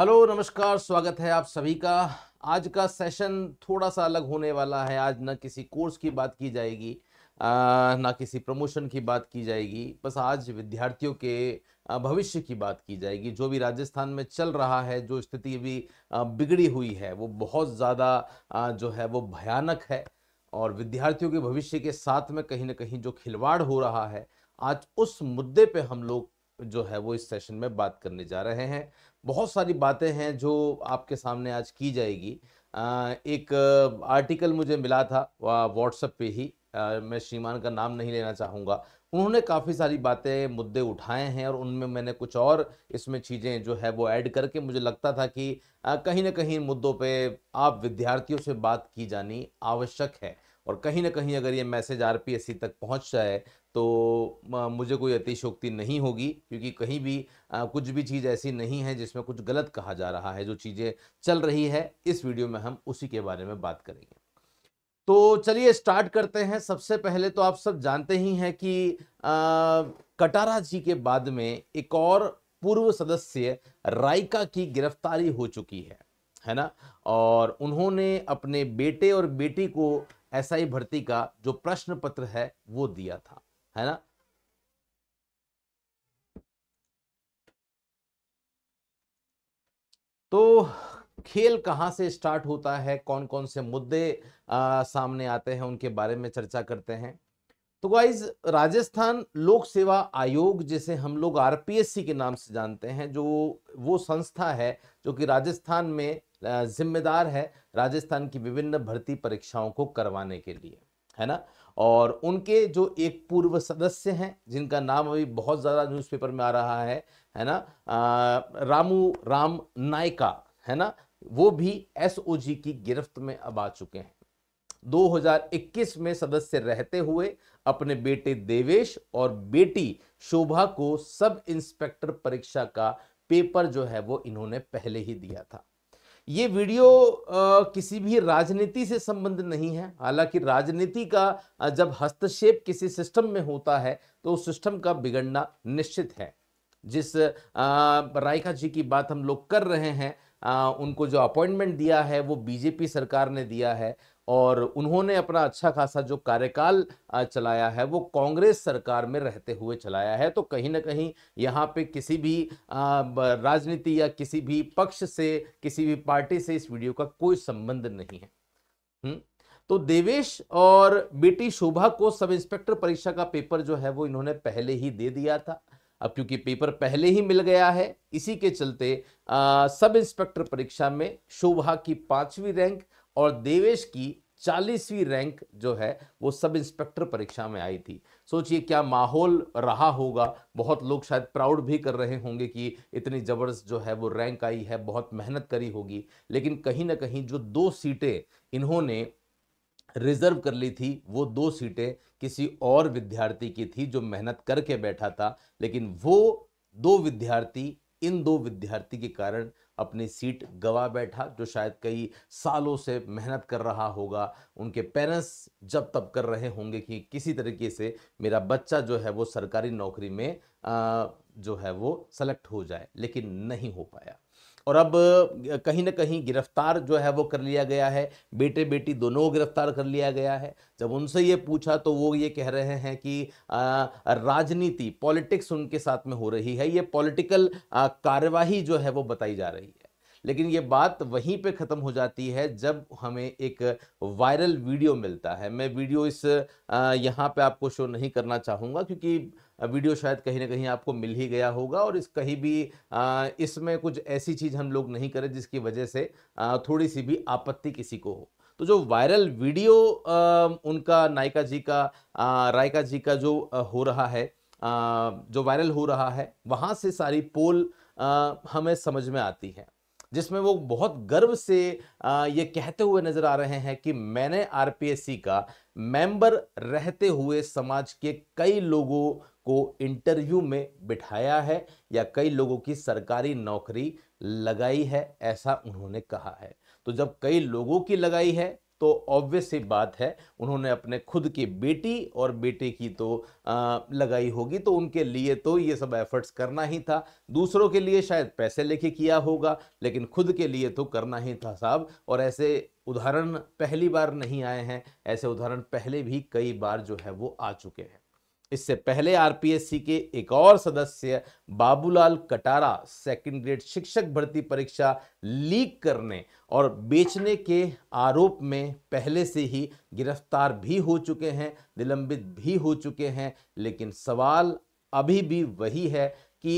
Hello नमस्कार स्वागत है आप सभी का आज का सेशन थोड़ा सा अलग होने वाला है आज ना किसी कोर्स की बात की जाएगी आ, ना किसी प्रमोशन की बात की जाएगी बस आज विद्यार्थियों के भविष्य की बात की जाएगी जो भी राजस्थान में चल रहा है जो स्थिति भी बिगड़ी हुई है वो बहुत ज़्यादा जो है वो भयानक है और विद्यार्थियों के भविष्य के साथ में कहीं ना कहीं जो खिलवाड़ हो रहा है आज उस मुद्दे पे हम लोग जो है वो इस सेशन में बात करने जा रहे हैं बहुत सारी बातें हैं जो आपके सामने आज की जाएगी एक आर्टिकल मुझे मिला था व्हाट्सएप पे ही मैं श्रीमान का नाम नहीं लेना चाहूँगा उन्होंने काफ़ी सारी बातें मुद्दे उठाए हैं और उनमें मैंने कुछ और इसमें चीज़ें जो है वो ऐड करके मुझे लगता था कि कहीं ना कहीं मुद्दों पे आप विद्यार्थियों से बात की जानी आवश्यक है और कहीं ना कहीं अगर ये मैसेज आर तक पहुंच जाए तो मुझे कोई अतिशोक्ति नहीं होगी क्योंकि कहीं भी आ, कुछ भी चीज़ ऐसी नहीं है जिसमें कुछ गलत कहा जा रहा है जो चीज़ें चल रही है इस वीडियो में हम उसी के बारे में बात करेंगे तो चलिए स्टार्ट करते हैं सबसे पहले तो आप सब जानते ही हैं कि आ, कटारा जी के बाद में एक और पूर्व सदस्य रायका की गिरफ्तारी हो चुकी है है ना और उन्होंने अपने बेटे और बेटी को एसआई भर्ती का जो प्रश्न पत्र है वो दिया था है ना तो खेल कहाँ से स्टार्ट होता है कौन कौन से मुद्दे आ, सामने आते हैं उनके बारे में चर्चा करते हैं तो गाइज राजस्थान लोक सेवा आयोग जिसे हम लोग आरपीएससी के नाम से जानते हैं जो वो संस्था है जो कि राजस्थान में जिम्मेदार है राजस्थान की विभिन्न भर्ती परीक्षाओं को करवाने के लिए है ना और उनके जो एक पूर्व सदस्य हैं जिनका नाम अभी बहुत ज़्यादा न्यूज़पेपर में आ रहा है है ना आ, रामू राम नायका है ना वो भी एसओजी की गिरफ्त में अब आ चुके हैं 2021 में सदस्य रहते हुए अपने बेटे देवेश और बेटी शोभा को सब इंस्पेक्टर परीक्षा का पेपर जो है वो इन्होंने पहले ही दिया था ये वीडियो आ, किसी भी राजनीति से संबंध नहीं है हालांकि राजनीति का जब हस्तक्षेप किसी सिस्टम में होता है तो उस सिस्टम का बिगड़ना निश्चित है जिस रायका जी की बात हम लोग कर रहे हैं आ, उनको जो अपॉइंटमेंट दिया है वो बीजेपी सरकार ने दिया है और उन्होंने अपना अच्छा खासा जो कार्यकाल चलाया है वो कांग्रेस सरकार में रहते हुए चलाया है तो कहीं ना कहीं यहाँ पे किसी भी राजनीति या किसी भी पक्ष से किसी भी पार्टी से इस वीडियो का कोई संबंध नहीं है हुँ? तो देवेश और बेटी शोभा को सब इंस्पेक्टर परीक्षा का पेपर जो है वो इन्होंने पहले ही दे दिया था अब क्योंकि पेपर पहले ही मिल गया है इसी के चलते आ, सब इंस्पेक्टर परीक्षा में शोभा की पांचवी रैंक और देवेश की चालीसवीं रैंक जो है वो सब इंस्पेक्टर परीक्षा में आई थी सोचिए क्या माहौल रहा होगा बहुत लोग शायद प्राउड भी कर रहे होंगे कि इतनी ज़बरदस्त जो है वो रैंक आई है बहुत मेहनत करी होगी लेकिन कहीं ना कहीं जो दो सीटें इन्होंने रिजर्व कर ली थी वो दो सीटें किसी और विद्यार्थी की थी जो मेहनत करके बैठा था लेकिन वो दो विद्यार्थी इन दो विद्यार्थी के कारण अपनी सीट गवा बैठा जो शायद कई सालों से मेहनत कर रहा होगा उनके पेरेंट्स जब तब कर रहे होंगे कि किसी तरीके से मेरा बच्चा जो है वो सरकारी नौकरी में आ, जो है वो सेलेक्ट हो जाए लेकिन नहीं हो पाया और अब कहीं ना कहीं गिरफ्तार जो है वो कर लिया गया है बेटे बेटी दोनों को गिरफ्तार कर लिया गया है जब उनसे ये पूछा तो वो ये कह रहे हैं कि राजनीति पॉलिटिक्स उनके साथ में हो रही है ये पॉलिटिकल कार्यवाही जो है वो बताई जा रही है लेकिन ये बात वहीं पे ख़त्म हो जाती है जब हमें एक वायरल वीडियो मिलता है मैं वीडियो इस यहाँ पे आपको शो नहीं करना चाहूँगा क्योंकि वीडियो शायद कहीं ना कहीं आपको मिल ही गया होगा और इस कहीं भी इसमें कुछ ऐसी चीज़ हम लोग नहीं करें जिसकी वजह से थोड़ी सी भी आपत्ति किसी को हो तो जो वायरल वीडियो उनका नायका जी का रायका जी का जो हो रहा है जो वायरल हो रहा है वहाँ से सारी पोल हमें समझ में आती है जिसमें वो बहुत गर्व से ये कहते हुए नजर आ रहे हैं कि मैंने आरपीएससी का मेंबर रहते हुए समाज के कई लोगों को इंटरव्यू में बिठाया है या कई लोगों की सरकारी नौकरी लगाई है ऐसा उन्होंने कहा है तो जब कई लोगों की लगाई है तो ऑब्वियस ही बात है उन्होंने अपने खुद की बेटी और बेटे की तो आ, लगाई होगी तो उनके लिए तो ये सब एफर्ट्स करना ही था दूसरों के लिए शायद पैसे लेके किया होगा लेकिन खुद के लिए तो करना ही था साहब और ऐसे उदाहरण पहली बार नहीं आए हैं ऐसे उदाहरण पहले भी कई बार जो है वो आ चुके हैं इससे पहले आरपीएससी के एक और सदस्य बाबूलाल कटारा सेकंड ग्रेड शिक्षक भर्ती परीक्षा लीक करने और बेचने के आरोप में पहले से ही गिरफ्तार भी हो चुके हैं निलंबित भी हो चुके हैं लेकिन सवाल अभी भी वही है कि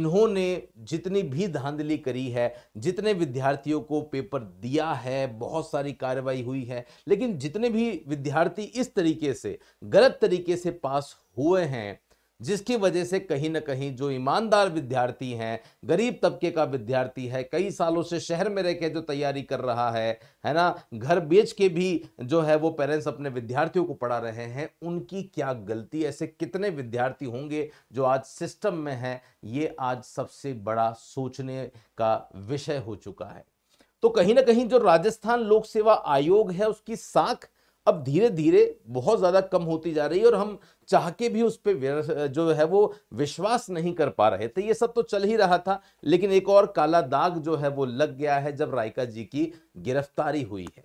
इन्होंने जितनी भी धांधली करी है जितने विद्यार्थियों को पेपर दिया है बहुत सारी कार्रवाई हुई है लेकिन जितने भी विद्यार्थी इस तरीके से गलत तरीके से पास हुए हैं जिसकी वजह से कहीं ना कहीं जो ईमानदार विद्यार्थी हैं गरीब तबके का विद्यार्थी है कई सालों से शहर में रह के जो तैयारी कर रहा है है ना घर बेच के भी जो है वो पेरेंट्स अपने विद्यार्थियों को पढ़ा रहे हैं उनकी क्या गलती ऐसे कितने विद्यार्थी होंगे जो आज सिस्टम में हैं ये आज सबसे बड़ा सोचने का विषय हो चुका है तो कहीं ना कहीं जो राजस्थान लोक सेवा आयोग है उसकी साख अब धीरे धीरे बहुत ज़्यादा कम होती जा रही है और हम चाह के भी उस पर जो है वो विश्वास नहीं कर पा रहे थे ये सब तो चल ही रहा था लेकिन एक और काला दाग जो है वो लग गया है जब रायका जी की गिरफ्तारी हुई है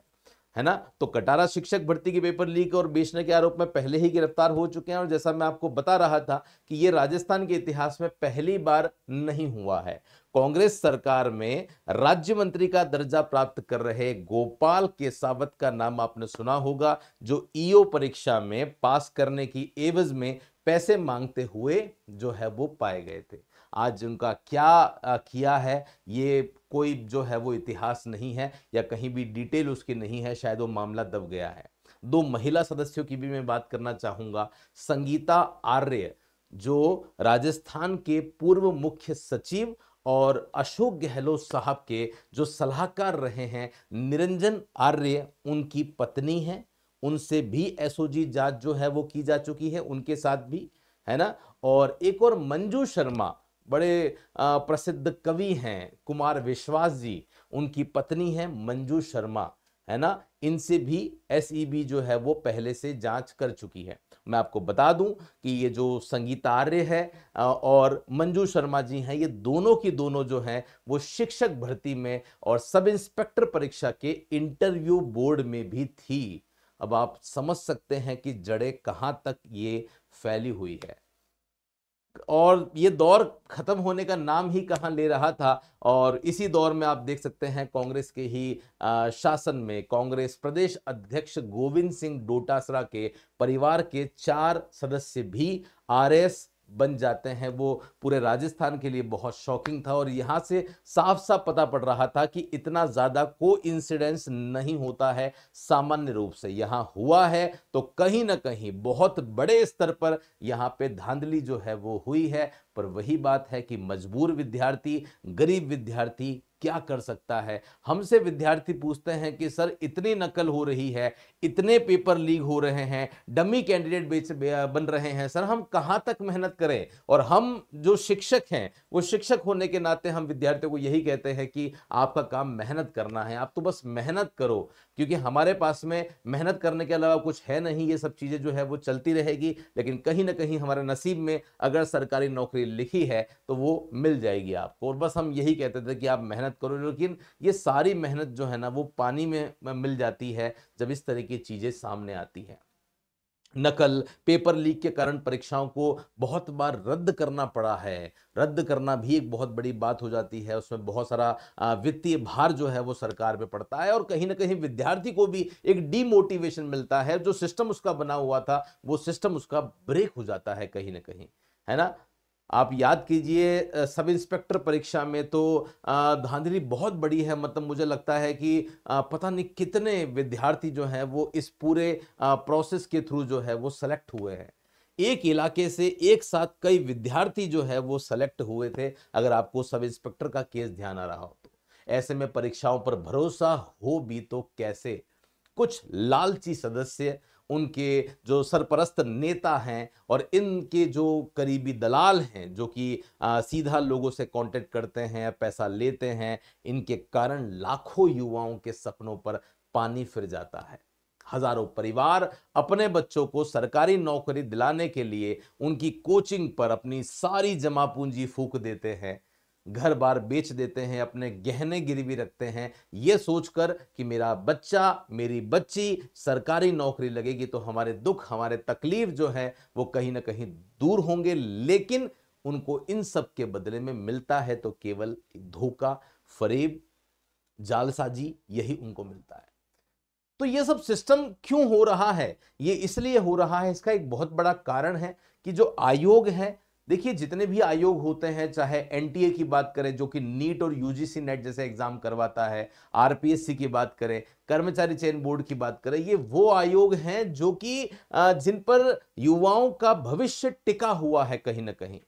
है ना तो कटारा शिक्षक भर्ती के पेपर लीक और बेचने के आरोप में पहले ही गिरफ्तार हो चुके हैं और जैसा मैं आपको बता रहा था कि ये राजस्थान के इतिहास में पहली बार नहीं हुआ है कांग्रेस सरकार में राज्य मंत्री का दर्जा प्राप्त कर रहे गोपाल केसावत का नाम आपने सुना होगा जो ईओ परीक्षा में पास करने की एवज में पैसे मांगते हुए जो है वो पाए गए थे आज उनका क्या किया है ये कोई जो है वो इतिहास नहीं है या कहीं भी डिटेल उसकी नहीं है शायद वो मामला दब गया है दो महिला सदस्यों की भी मैं बात करना चाहूंगा संगीता आर्य जो राजस्थान के पूर्व मुख्य सचिव और अशोक गहलोत साहब के जो सलाहकार रहे हैं निरंजन आर्य उनकी पत्नी हैं उनसे भी एसओजी जांच जो है वो की जा चुकी है उनके साथ भी है ना और एक और मंजू शर्मा बड़े प्रसिद्ध कवि हैं कुमार विश्वास जी उनकी पत्नी है मंजू शर्मा है ना इनसे भी एसईबी e जो है वो पहले से जांच कर चुकी है मैं आपको बता दूं कि ये जो संगीता आर्य है और मंजू शर्मा जी हैं ये दोनों की दोनों जो हैं वो शिक्षक भर्ती में और सब इंस्पेक्टर परीक्षा के इंटरव्यू बोर्ड में भी थी अब आप समझ सकते हैं कि जड़े कहाँ तक ये फैली हुई है और ये दौर ख़त्म होने का नाम ही कहाँ ले रहा था और इसी दौर में आप देख सकते हैं कांग्रेस के ही शासन में कांग्रेस प्रदेश अध्यक्ष गोविंद सिंह डोटासरा के परिवार के चार सदस्य भी आरएस बन जाते हैं वो पूरे राजस्थान के लिए बहुत शॉकिंग था और यहाँ से साफ साफ पता पड़ रहा था कि इतना ज़्यादा को इंसिडेंस नहीं होता है सामान्य रूप से यहाँ हुआ है तो कहीं ना कहीं बहुत बड़े स्तर पर यहाँ पे धांधली जो है वो हुई है पर वही बात है कि मजबूर विद्यार्थी गरीब विद्यार्थी क्या कर सकता है हमसे विद्यार्थी पूछते हैं कि सर इतनी नकल हो रही है इतने पेपर लीक हो रहे हैं डमी कैंडिडेट बेच बन रहे हैं सर हम कहाँ तक मेहनत करें और हम जो शिक्षक हैं वो शिक्षक होने के नाते हम विद्यार्थियों को यही कहते हैं कि आपका काम मेहनत करना है आप तो बस मेहनत करो क्योंकि हमारे पास में मेहनत करने के अलावा कुछ है नहीं ये सब चीज़ें जो है वो चलती रहेगी लेकिन कहीं ना कहीं हमारे नसीब में अगर सरकारी नौकरी लिखी है तो वो मिल जाएगी आपको और बस हम यही कहते थे कि आप मेहनत करो लेकिन ये सारी मेहनत जो है ना वो पानी में मिल जाती है जब इस तरह की चीज़ें सामने आती हैं नकल पेपर लीक के कारण परीक्षाओं को बहुत बार रद्द करना पड़ा है रद्द करना भी एक बहुत बड़ी बात हो जाती है उसमें बहुत सारा वित्तीय भार जो है वो सरकार पे पड़ता है और कहीं ना कहीं विद्यार्थी को भी एक डीमोटिवेशन मिलता है जो सिस्टम उसका बना हुआ था वो सिस्टम उसका ब्रेक हो जाता है कहीं ना कहीं है ना आप याद कीजिए सब इंस्पेक्टर परीक्षा में तो धांधली बहुत बड़ी है मतलब मुझे लगता है कि पता नहीं कितने विद्यार्थी जो हैं वो इस पूरे प्रोसेस के थ्रू जो है वो सेलेक्ट हुए हैं एक इलाके से एक साथ कई विद्यार्थी जो है वो सेलेक्ट हुए थे अगर आपको सब इंस्पेक्टर का केस ध्यान आ रहा हो तो ऐसे में परीक्षाओं पर भरोसा हो भी तो कैसे कुछ लालची सदस्य उनके जो सरपरस्त नेता हैं और इनके जो करीबी दलाल हैं जो कि सीधा लोगों से कांटेक्ट करते हैं पैसा लेते हैं इनके कारण लाखों युवाओं के सपनों पर पानी फिर जाता है हजारों परिवार अपने बच्चों को सरकारी नौकरी दिलाने के लिए उनकी कोचिंग पर अपनी सारी जमा पूंजी फूक देते हैं घर बार बेच देते हैं अपने गहने गिरवी रखते हैं ये सोचकर कि मेरा बच्चा मेरी बच्ची सरकारी नौकरी लगेगी तो हमारे दुख हमारे तकलीफ जो है वो कहीं ना कहीं दूर होंगे लेकिन उनको इन सब के बदले में मिलता है तो केवल धोखा फरेब जालसाजी यही उनको मिलता है तो ये सब सिस्टम क्यों हो रहा है ये इसलिए हो रहा है इसका एक बहुत बड़ा कारण है कि जो आयोग है देखिए जितने भी आयोग होते हैं चाहे एनटीए की बात करें जो कि नीट और यूजीसी नेट जैसे एग्जाम करवाता है आरपीएससी की बात करें कर्मचारी चयन बोर्ड की बात करें ये वो आयोग हैं जो कि जिन पर युवाओं का भविष्य टिका हुआ है कहीं ना कहीं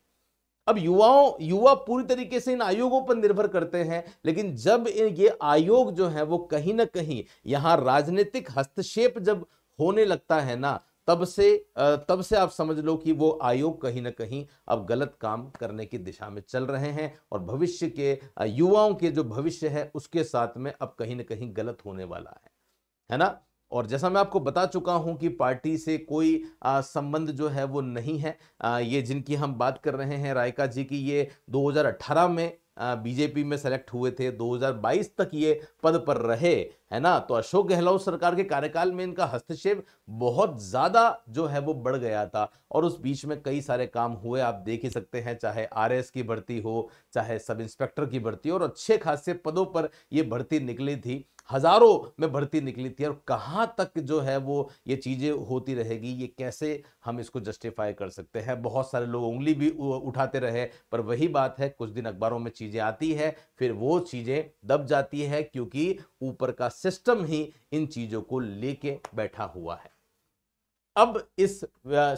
अब युवाओं युवा पूरी तरीके से इन आयोगों पर निर्भर करते हैं लेकिन जब ये आयोग जो है वो कहीं ना कहीं यहाँ राजनीतिक हस्तक्षेप जब होने लगता है ना तब से तब से आप समझ लो कि वो आयोग कहीं ना कहीं अब गलत काम करने की दिशा में चल रहे हैं और भविष्य के युवाओं के जो भविष्य है उसके साथ में अब कहीं ना कहीं गलत होने वाला है है ना और जैसा मैं आपको बता चुका हूं कि पार्टी से कोई आ, संबंध जो है वो नहीं है आ, ये जिनकी हम बात कर रहे हैं रायका जी की ये 2018 में बीजेपी में सेलेक्ट हुए थे 2022 तक ये पद पर रहे है ना तो अशोक गहलोत सरकार के कार्यकाल में इनका हस्तक्षेप बहुत ज़्यादा जो है वो बढ़ गया था और उस बीच में कई सारे काम हुए आप देख ही सकते हैं चाहे आरएस की भर्ती हो चाहे सब इंस्पेक्टर की भर्ती हो और अच्छे खासे पदों पर ये भर्ती निकली थी हज़ारों में भर्ती निकली थी और कहाँ तक जो है वो ये चीज़ें होती रहेगी ये कैसे हम इसको जस्टिफाई कर सकते हैं बहुत सारे लोग उंगली भी उठाते रहे पर वही बात है कुछ दिन अखबारों में चीज़ें आती है फिर वो चीज़ें दब जाती है क्योंकि ऊपर का सिस्टम ही इन चीज़ों को लेके बैठा हुआ है अब इस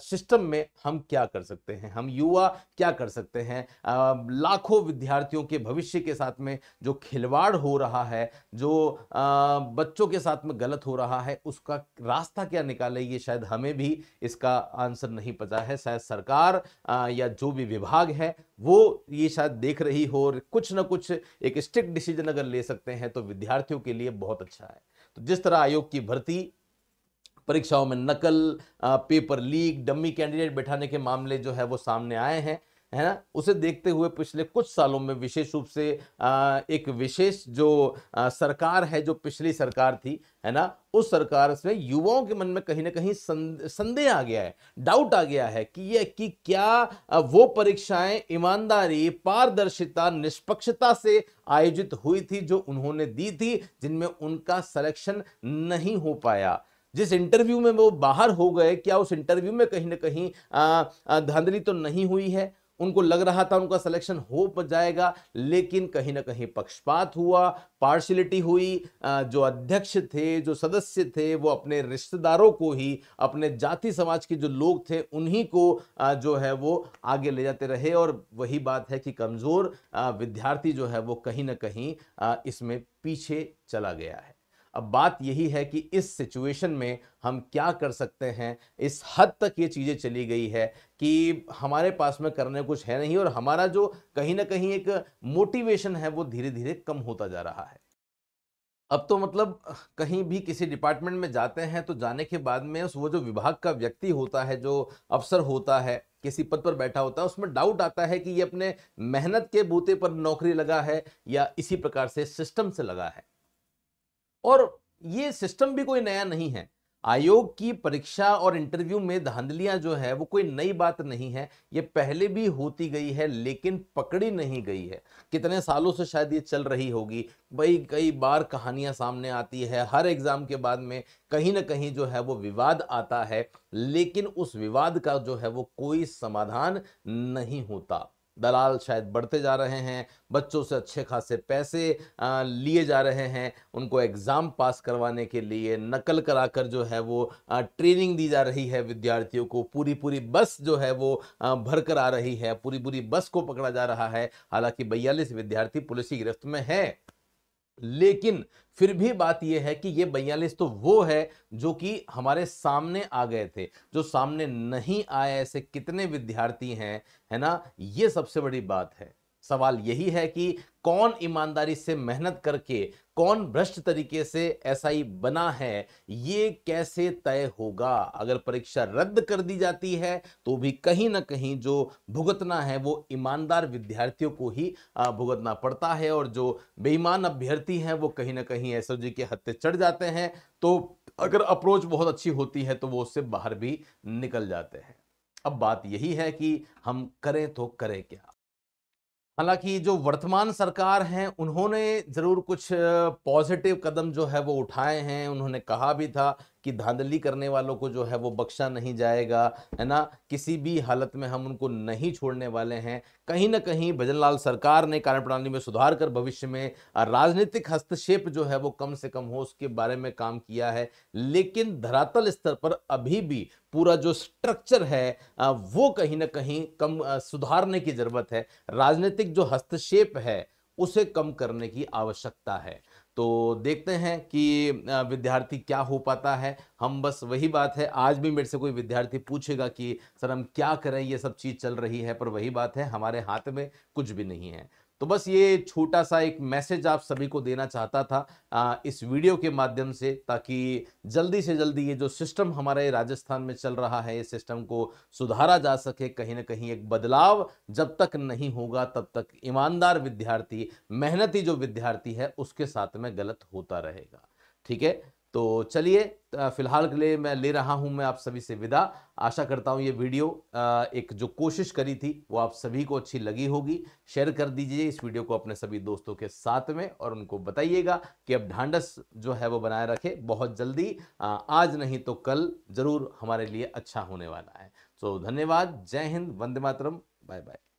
सिस्टम में हम क्या कर सकते हैं हम युवा क्या कर सकते हैं लाखों विद्यार्थियों के भविष्य के साथ में जो खिलवाड़ हो रहा है जो बच्चों के साथ में गलत हो रहा है उसका रास्ता क्या निकाले ये शायद हमें भी इसका आंसर नहीं पता है शायद सरकार या जो भी विभाग है वो ये शायद देख रही हो और कुछ ना कुछ एक स्ट्रिक्ट डिसीजन अगर ले सकते हैं तो विद्यार्थियों के लिए बहुत अच्छा है तो जिस तरह आयोग की भर्ती परीक्षाओं में नकल पेपर लीक डमी कैंडिडेट बैठाने के मामले जो है वो सामने आए हैं है ना उसे देखते हुए पिछले कुछ सालों में विशेष रूप से एक विशेष जो सरकार है जो पिछली सरकार थी है ना उस सरकार से युवाओं के मन में कहीं ना कहीं संदेह आ गया है डाउट आ गया है कि यह कि क्या वो परीक्षाएं ईमानदारी पारदर्शिता निष्पक्षता से आयोजित हुई थी जो उन्होंने दी थी जिनमें उनका सिलेक्शन नहीं हो पाया जिस इंटरव्यू में वो बाहर हो गए क्या उस इंटरव्यू में कहीं ना कहीं धांधली तो नहीं हुई है उनको लग रहा था उनका सिलेक्शन हो जाएगा लेकिन कहीं ना कहीं पक्षपात हुआ पार्शलिटी हुई जो अध्यक्ष थे जो सदस्य थे वो अपने रिश्तेदारों को ही अपने जाति समाज के जो लोग थे उन्हीं को जो है वो आगे ले जाते रहे और वही बात है कि कमज़ोर विद्यार्थी जो है वो कहीं ना कहीं इसमें पीछे चला गया है अब बात यही है कि इस सिचुएशन में हम क्या कर सकते हैं इस हद तक ये चीज़ें चली गई है कि हमारे पास में करने कुछ है नहीं और हमारा जो कहीं ना कहीं एक मोटिवेशन है वो धीरे धीरे कम होता जा रहा है अब तो मतलब कहीं भी किसी डिपार्टमेंट में जाते हैं तो जाने के बाद में उस वो जो विभाग का व्यक्ति होता है जो अफसर होता है किसी पद पर बैठा होता है उसमें डाउट आता है कि ये अपने मेहनत के बूते पर नौकरी लगा है या इसी प्रकार से सिस्टम से लगा है और ये सिस्टम भी कोई नया नहीं है आयोग की परीक्षा और इंटरव्यू में धांधलियां जो है वो कोई नई बात नहीं है ये पहले भी होती गई है लेकिन पकड़ी नहीं गई है कितने सालों से शायद ये चल रही होगी भाई कई बार कहानियां सामने आती है हर एग्ज़ाम के बाद में कहीं ना कहीं जो है वो विवाद आता है लेकिन उस विवाद का जो है वो कोई समाधान नहीं होता दलाल शायद बढ़ते जा रहे हैं बच्चों से अच्छे खासे पैसे लिए जा रहे हैं उनको एग्ज़ाम पास करवाने के लिए नकल कराकर जो है वो ट्रेनिंग दी जा रही है विद्यार्थियों को पूरी पूरी बस जो है वो भर कर आ रही है पूरी पूरी बस को पकड़ा जा रहा है हालांकि बयालीस विद्यार्थी पुलिस की गिरफ्त में है लेकिन फिर भी बात यह है कि ये बयालीस तो वो है जो कि हमारे सामने आ गए थे जो सामने नहीं आए ऐसे कितने विद्यार्थी हैं है ना ये सबसे बड़ी बात है सवाल यही है कि कौन ईमानदारी से मेहनत करके कौन भ्रष्ट तरीके से एसआई बना है ये कैसे तय होगा अगर परीक्षा रद्द कर दी जाती है तो भी कहीं ना कहीं जो भुगतना है वो ईमानदार विद्यार्थियों को ही भुगतना पड़ता है और जो बेईमान अभ्यर्थी हैं वो कहीं ना कहीं एस के हत्ते चढ़ जाते हैं तो अगर अप्रोच बहुत अच्छी होती है तो वो उससे बाहर भी निकल जाते हैं अब बात यही है कि हम करें तो करें क्या हालांकि जो वर्तमान सरकार हैं उन्होंने ज़रूर कुछ पॉजिटिव कदम जो है वो उठाए हैं उन्होंने कहा भी था कि धांधली करने वालों को जो है वो बख्शा नहीं जाएगा है ना किसी भी हालत में हम उनको नहीं छोड़ने वाले हैं कहीं ना कहीं भजन लाल सरकार ने कार्य प्रणाली में सुधार कर भविष्य में राजनीतिक हस्तक्षेप जो है वो कम से कम हो उसके बारे में काम किया है लेकिन धरातल स्तर पर अभी भी पूरा जो स्ट्रक्चर है वो कहीं ना कहीं कम सुधारने की जरूरत है राजनीतिक जो हस्तक्षेप है उसे कम करने की आवश्यकता है तो देखते हैं कि विद्यार्थी क्या हो पाता है हम बस वही बात है आज भी मेरे से कोई विद्यार्थी पूछेगा कि सर हम क्या करें ये सब चीज़ चल रही है पर वही बात है हमारे हाथ में कुछ भी नहीं है तो बस ये छोटा सा एक मैसेज आप सभी को देना चाहता था आ, इस वीडियो के माध्यम से ताकि जल्दी से जल्दी ये जो सिस्टम हमारे राजस्थान में चल रहा है इस सिस्टम को सुधारा जा सके कहीं ना कहीं एक बदलाव जब तक नहीं होगा तब तक ईमानदार विद्यार्थी मेहनती जो विद्यार्थी है उसके साथ में गलत होता रहेगा ठीक है तो चलिए फिलहाल के लिए मैं ले रहा हूं मैं आप सभी से विदा आशा करता हूं ये वीडियो एक जो कोशिश करी थी वो आप सभी को अच्छी लगी होगी शेयर कर दीजिए इस वीडियो को अपने सभी दोस्तों के साथ में और उनको बताइएगा कि अब ढांडस जो है वो बनाए रखे बहुत जल्दी आज नहीं तो कल ज़रूर हमारे लिए अच्छा होने वाला है तो धन्यवाद जय हिंद वंदे मातरम बाय बाय